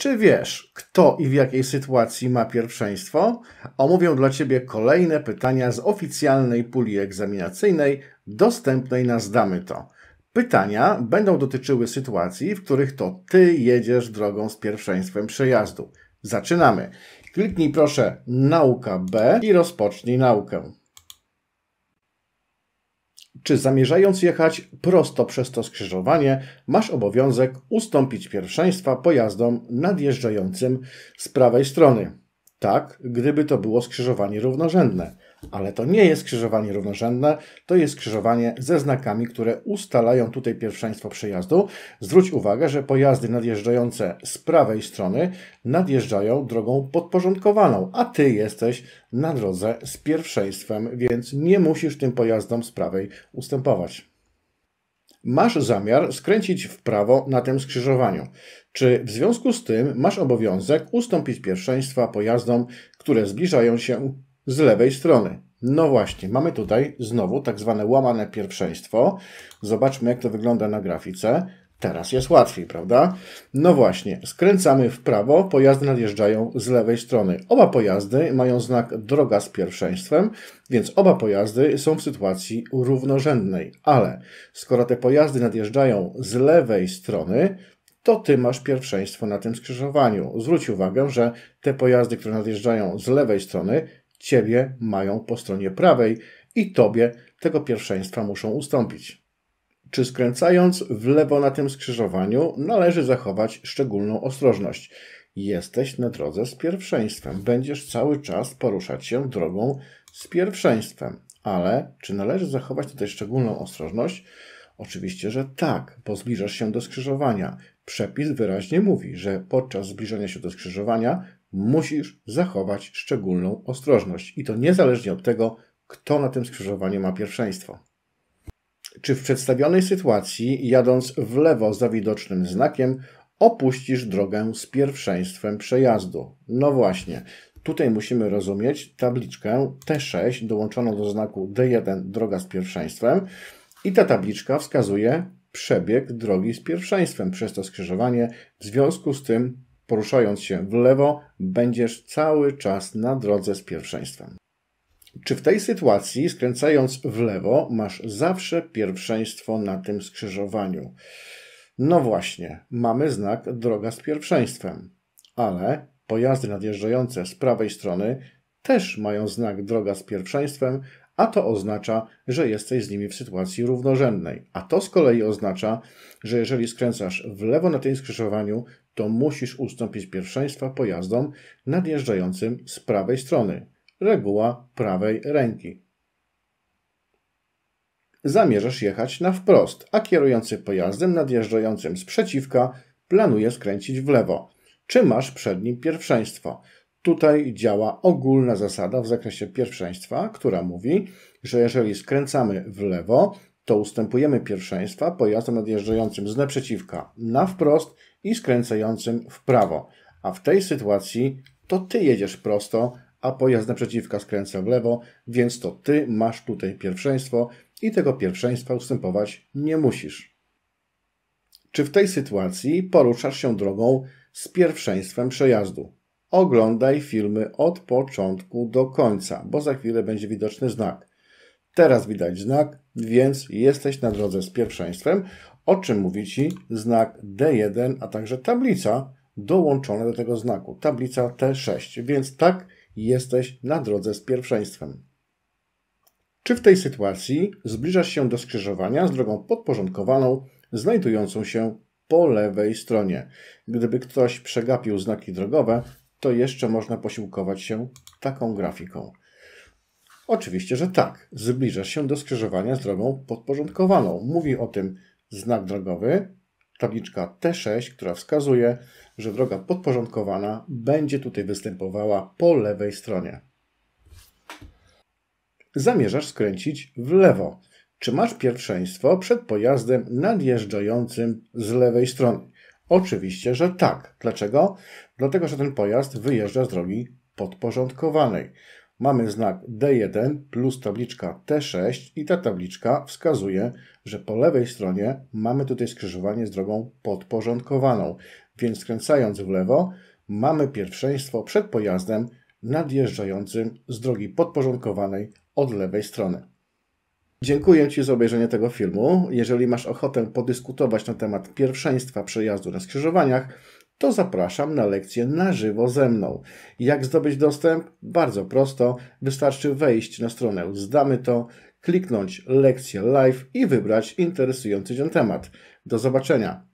Czy wiesz, kto i w jakiej sytuacji ma pierwszeństwo? Omówię dla Ciebie kolejne pytania z oficjalnej puli egzaminacyjnej dostępnej na Zdamy To. Pytania będą dotyczyły sytuacji, w których to Ty jedziesz drogą z pierwszeństwem przejazdu. Zaczynamy. Kliknij proszę nauka B i rozpocznij naukę czy zamierzając jechać prosto przez to skrzyżowanie, masz obowiązek ustąpić pierwszeństwa pojazdom nadjeżdżającym z prawej strony. Tak, gdyby to było skrzyżowanie równorzędne ale to nie jest skrzyżowanie równorzędne, to jest skrzyżowanie ze znakami, które ustalają tutaj pierwszeństwo przejazdu. Zwróć uwagę, że pojazdy nadjeżdżające z prawej strony nadjeżdżają drogą podporządkowaną, a ty jesteś na drodze z pierwszeństwem, więc nie musisz tym pojazdom z prawej ustępować. Masz zamiar skręcić w prawo na tym skrzyżowaniu. Czy w związku z tym masz obowiązek ustąpić pierwszeństwa pojazdom, które zbliżają się z lewej strony. No właśnie, mamy tutaj znowu tak zwane łamane pierwszeństwo. Zobaczmy, jak to wygląda na grafice. Teraz jest łatwiej, prawda? No właśnie, skręcamy w prawo, pojazdy nadjeżdżają z lewej strony. Oba pojazdy mają znak droga z pierwszeństwem, więc oba pojazdy są w sytuacji równorzędnej. Ale skoro te pojazdy nadjeżdżają z lewej strony, to ty masz pierwszeństwo na tym skrzyżowaniu. Zwróć uwagę, że te pojazdy, które nadjeżdżają z lewej strony, Ciebie mają po stronie prawej i Tobie tego pierwszeństwa muszą ustąpić. Czy skręcając w lewo na tym skrzyżowaniu, należy zachować szczególną ostrożność? Jesteś na drodze z pierwszeństwem. Będziesz cały czas poruszać się drogą z pierwszeństwem. Ale czy należy zachować tutaj szczególną ostrożność? Oczywiście, że tak, bo zbliżasz się do skrzyżowania. Przepis wyraźnie mówi, że podczas zbliżania się do skrzyżowania musisz zachować szczególną ostrożność i to niezależnie od tego, kto na tym skrzyżowaniu ma pierwszeństwo. Czy w przedstawionej sytuacji, jadąc w lewo za widocznym znakiem, opuścisz drogę z pierwszeństwem przejazdu? No właśnie, Tutaj musimy rozumieć tabliczkę T6 dołączoną do znaku D1 droga z pierwszeństwem. I ta tabliczka wskazuje przebieg drogi z pierwszeństwem przez to skrzyżowanie. W związku z tym, poruszając się w lewo, będziesz cały czas na drodze z pierwszeństwem. Czy w tej sytuacji, skręcając w lewo, masz zawsze pierwszeństwo na tym skrzyżowaniu? No właśnie, mamy znak droga z pierwszeństwem, ale pojazdy nadjeżdżające z prawej strony też mają znak droga z pierwszeństwem, a to oznacza, że jesteś z nimi w sytuacji równorzędnej. A to z kolei oznacza, że jeżeli skręcasz w lewo na tym skrzyżowaniu, to musisz ustąpić pierwszeństwa pojazdom nadjeżdżającym z prawej strony. Reguła prawej ręki. Zamierzasz jechać na wprost, a kierujący pojazdem nadjeżdżającym z przeciwka planuje skręcić w lewo. Czy masz przed nim pierwszeństwo? Tutaj działa ogólna zasada w zakresie pierwszeństwa, która mówi, że jeżeli skręcamy w lewo, to ustępujemy pierwszeństwa pojazdom odjeżdżającym z naprzeciwka na wprost i skręcającym w prawo. A w tej sytuacji to ty jedziesz prosto, a pojazd naprzeciwka skręca w lewo, więc to ty masz tutaj pierwszeństwo i tego pierwszeństwa ustępować nie musisz. Czy w tej sytuacji poruszasz się drogą z pierwszeństwem przejazdu? oglądaj filmy od początku do końca, bo za chwilę będzie widoczny znak. Teraz widać znak, więc jesteś na drodze z pierwszeństwem, o czym mówi Ci znak D1, a także tablica dołączona do tego znaku, tablica T6, więc tak jesteś na drodze z pierwszeństwem. Czy w tej sytuacji zbliżasz się do skrzyżowania z drogą podporządkowaną, znajdującą się po lewej stronie? Gdyby ktoś przegapił znaki drogowe, to jeszcze można posiłkować się taką grafiką. Oczywiście, że tak. Zbliżasz się do skrzyżowania z drogą podporządkowaną. Mówi o tym znak drogowy, tabliczka T6, która wskazuje, że droga podporządkowana będzie tutaj występowała po lewej stronie. Zamierzasz skręcić w lewo. Czy masz pierwszeństwo przed pojazdem nadjeżdżającym z lewej strony? Oczywiście, że tak. Dlaczego? Dlatego, że ten pojazd wyjeżdża z drogi podporządkowanej. Mamy znak D1 plus tabliczka T6 i ta tabliczka wskazuje, że po lewej stronie mamy tutaj skrzyżowanie z drogą podporządkowaną, więc skręcając w lewo mamy pierwszeństwo przed pojazdem nadjeżdżającym z drogi podporządkowanej od lewej strony. Dziękuję Ci za obejrzenie tego filmu. Jeżeli masz ochotę podyskutować na temat pierwszeństwa przejazdu na skrzyżowaniach, to zapraszam na lekcję na żywo ze mną. Jak zdobyć dostęp? Bardzo prosto. Wystarczy wejść na stronę Zdamy to, kliknąć lekcję live i wybrać interesujący Cię temat. Do zobaczenia.